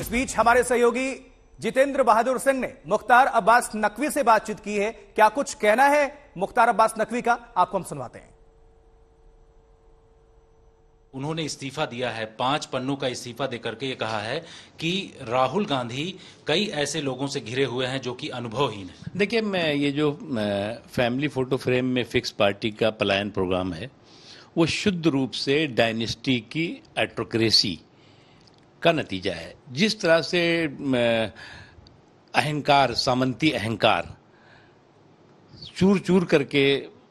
इस बीच हमारे सहयोगी जितेंद्र बहादुर सिंह ने मुख्तार अब्बास नकवी से बातचीत की है क्या कुछ कहना है मुख्तार अब्बास नकवी का आपको हम सुनवाते हैं उन्होंने इस्तीफा दिया है पांच पन्नों का इस्तीफा देकर के ये कहा है कि राहुल गांधी कई ऐसे लोगों से घिरे हुए हैं जो कि अनुभवहीन है देखिए मैं ये जो फैमिली फोटो फ्रेम में फिक्स पार्टी का पलायन प्रोग्राम है वो शुद्ध रूप से डायनेस्टी की एट्रोक्रेसी का नतीजा है जिस तरह से अहंकार सामंती अहंकार चूर चूर करके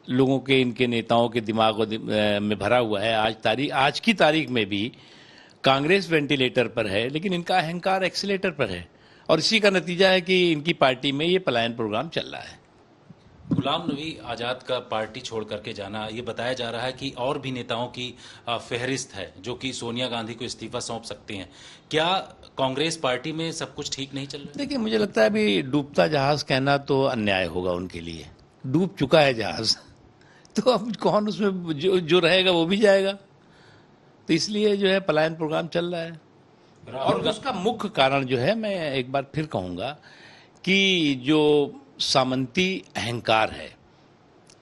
लोगों के इनके नेताओं के दिमाग में भरा हुआ है आज तारीख आज की तारीख में भी कांग्रेस वेंटिलेटर पर है लेकिन इनका अहंकार एक्सीटर पर है और इसी का नतीजा है कि इनकी पार्टी में ये पलायन प्रोग्राम चल रहा है गुलाम नबी आज़ाद का पार्टी छोड़ करके जाना ये बताया जा रहा है कि और भी नेताओं की फहरिस्त है जो कि सोनिया गांधी को इस्तीफा सौंप सकते हैं क्या कांग्रेस पार्टी में सब कुछ ठीक नहीं चल रहा देखिए मुझे लगता है अभी डूबता जहाज कहना तो अन्याय होगा उनके लिए डूब चुका है जहाज तो अब कौन उसमें जो जो रहेगा वो भी जाएगा तो इसलिए जो है पलायन प्रोग्राम चल रहा है और उसका मुख्य कारण जो है मैं एक बार फिर कहूँगा कि जो सामंती अहंकार है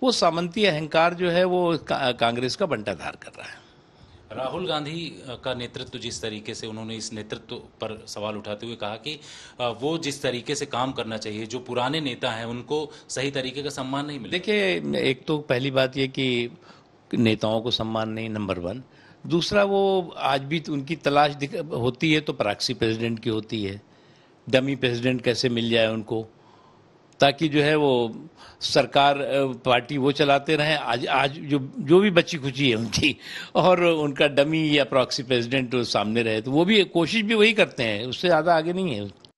वो सामंती अहंकार जो है वो का, कांग्रेस का बंटाधार कर रहा है राहुल गांधी का नेतृत्व जिस तरीके से उन्होंने इस नेतृत्व पर सवाल उठाते हुए कहा कि वो जिस तरीके से काम करना चाहिए जो पुराने नेता हैं उनको सही तरीके का सम्मान नहीं मिला देखिए एक तो पहली बात ये कि नेताओं को सम्मान नहीं नंबर वन दूसरा वो आज भी तो उनकी तलाश होती है तो प्राक्सी प्रेसिडेंट की होती है डमी प्रेसिडेंट कैसे मिल जाए उनको ताकि जो है वो सरकार पार्टी वो चलाते रहें आज आज जो जो भी बची खुची है उनकी और उनका डमी या प्रॉक्सी प्रेसिडेंट सामने रहे तो वो भी कोशिश भी वही करते हैं उससे ज़्यादा आगे नहीं है